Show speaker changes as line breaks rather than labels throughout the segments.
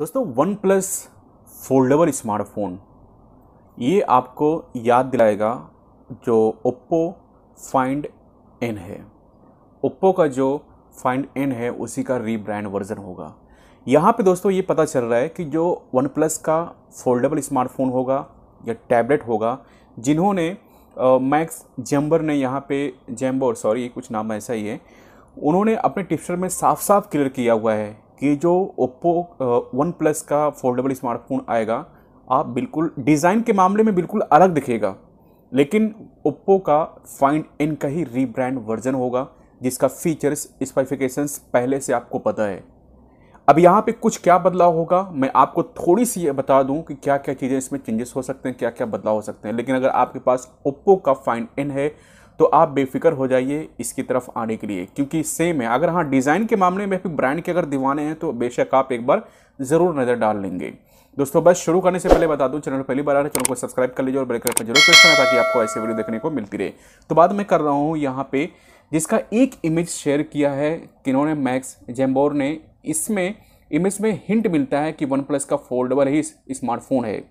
दोस्तों one plus foldable smartphone ये आपको याद दिलाएगा जो ओप्पो फाइंड एन है ओप्पो का जो फाइंड एन है उसी का रीब्रांड वर्जन होगा यहाँ पे दोस्तों ये पता चल रहा है कि जो वन प्लस का फोल्डेबल स्मार्टफोन होगा या टैबलेट होगा जिन्होंने मैक्स जैम्बर ने यहाँ पे जैम्बर सॉरी कुछ नाम ऐसा ही है उन्होंने अपने टिप्सर में साफ साफ क्लियर किया हुआ है कि जो ओप्पो वन प्लस का फोल्डेबल स्मार्टफोन आएगा आप बिल्कुल डिज़ाइन के मामले में बिल्कुल अलग दिखेगा लेकिन ओप्पो का फाइंड इन का ही रीब्रांड वर्जन होगा जिसका फीचर्स स्पेसिफिकेशंस पहले से आपको पता है अब यहाँ पे कुछ क्या बदलाव होगा मैं आपको थोड़ी सी ये बता दूँ कि क्या क्या चीज़ें इसमें चेंजेस हो सकते हैं क्या क्या बदलाव हो सकते हैं लेकिन अगर आपके पास ओप्पो का फाइंड इन है तो आप बेफिक्र हो जाइए इसकी तरफ आने के लिए क्योंकि सेम है अगर हाँ डिज़ाइन के मामले में फिर ब्रांड के अगर दीवाने हैं तो बेशक आप एक बार ज़रूर नज़र डाल लेंगे दोस्तों बस शुरू करने से पहले बता दूं चैनल पहली बार आ रहे चैनल को सब्सक्राइब कर लीजिए और बेल आइकन जरूर प्रेस करना ताकि आपको ऐसे वीडियो देखने को मिलती रहे तो बाद में कर रहा हूँ यहाँ पे जिसका एक इमेज शेयर किया है किन्होंने मैक्स जेम्बोर ने इसमें इमेज में हिंट मिलता है कि वन प्लस का फोल्डेबल ही स्मार्टफोन है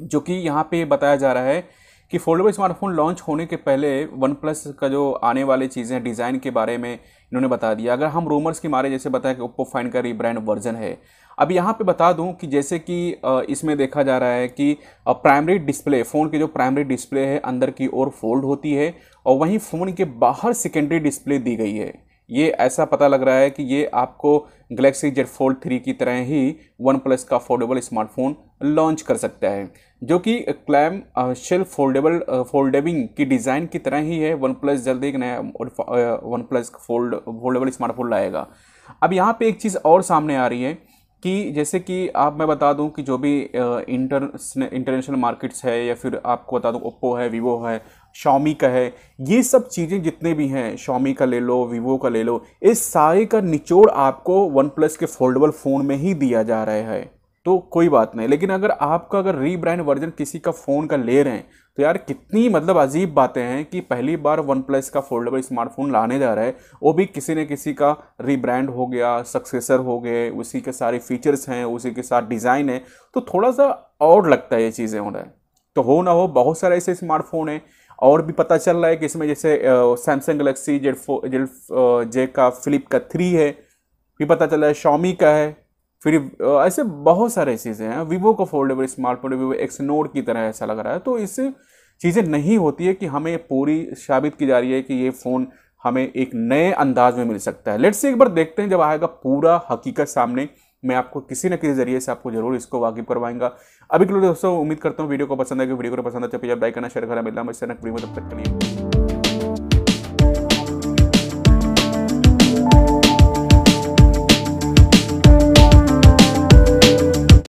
जो कि यहाँ पर बताया जा रहा है कि फोल्डेबल स्मार्टफोन लॉन्च होने के पहले वन प्लस का जो आने वाली चीज़ें डिज़ाइन के बारे में इन्होंने बता दिया अगर हम रूमर्स के मारे जैसे बताया कि ओप्पो फाइन का रीब्रांड वर्जन है अब यहाँ पे बता दूँ कि जैसे कि इसमें देखा जा रहा है कि प्राइमरी डिस्प्ले फ़ोन की जो प्राइमरी डिस्प्ले है अंदर की ओर फोल्ड होती है और वहीं फ़ोन के बाहर सेकेंडरी डिस्प्ले दी गई है ये ऐसा पता लग रहा है कि ये आपको गलेक्सी जेड फोल्ड थ्री की तरह ही वन प्लस का फोल्डेबल स्मार्टफोन लॉन्च कर सकता है जो कि क्लैम शेल फोल्डेबल फोल्डेबिंग की डिज़ाइन की तरह ही है वन प्लस जल्द एक नया OnePlus fold foldable smartphone लाएगा अब यहाँ पे एक चीज़ और सामने आ रही है कि जैसे कि आप मैं बता दूं कि जो भी इंटर इंटरनेशनल मार्केट्स है या फिर आपको बता दूं ओप्पो है वीवो है शॉमी का है ये सब चीज़ें जितने भी हैं शॉमी का ले लो वीवो का ले लो इस सारे का निचोड़ आपको वन प्लस के फोल्डेबल फ़ोन में ही दिया जा रहा है तो कोई बात नहीं लेकिन अगर आपका अगर रीब्रांड वर्जन किसी का फ़ोन का ले रहे हैं तो यार कितनी मतलब अजीब बातें हैं कि पहली बार वन प्लस का फोल्डेबल स्मार्टफोन लाने जा रहा है वो भी किसी न किसी का रीब्रांड हो गया सक्सेसर हो गए उसी के सारे फीचर्स हैं उसी के साथ डिज़ाइन है तो थोड़ा सा और लगता है ये चीज़ें हो रहा है तो हो ना हो बहुत सारे ऐसे स्मार्टफोन हैं और भी पता चल रहा है कि इसमें जैसे सैमसंग गलेक्सी जेड फो जेड जे का फ्लिप का थ्री है भी पता चल रहा है शॉमी का है फिर ऐसे बहुत सारे चीज़ें हैं वीवो का फोल्डेबल स्मार्टफोन वीवो एक्स नोड की तरह ऐसा लग रहा है तो इससे चीज़ें नहीं होती है कि हमें पूरी साबित की जा रही है कि ये फ़ोन हमें एक नए अंदाज में मिल सकता है लेट्स से एक बार देखते हैं जब आएगा पूरा हकीकत सामने मैं आपको किसी न किसी जरिए से आपको जरूर इसको वाकिफ करवाएंगा अभी के लिए दोस्तों उम्मीद करता हूँ वीडियो को पसंद आएगा वीडियो को पसंद अच्छा पे लाइक करना शेयर करना मिलना मुझसे तब तक के लिए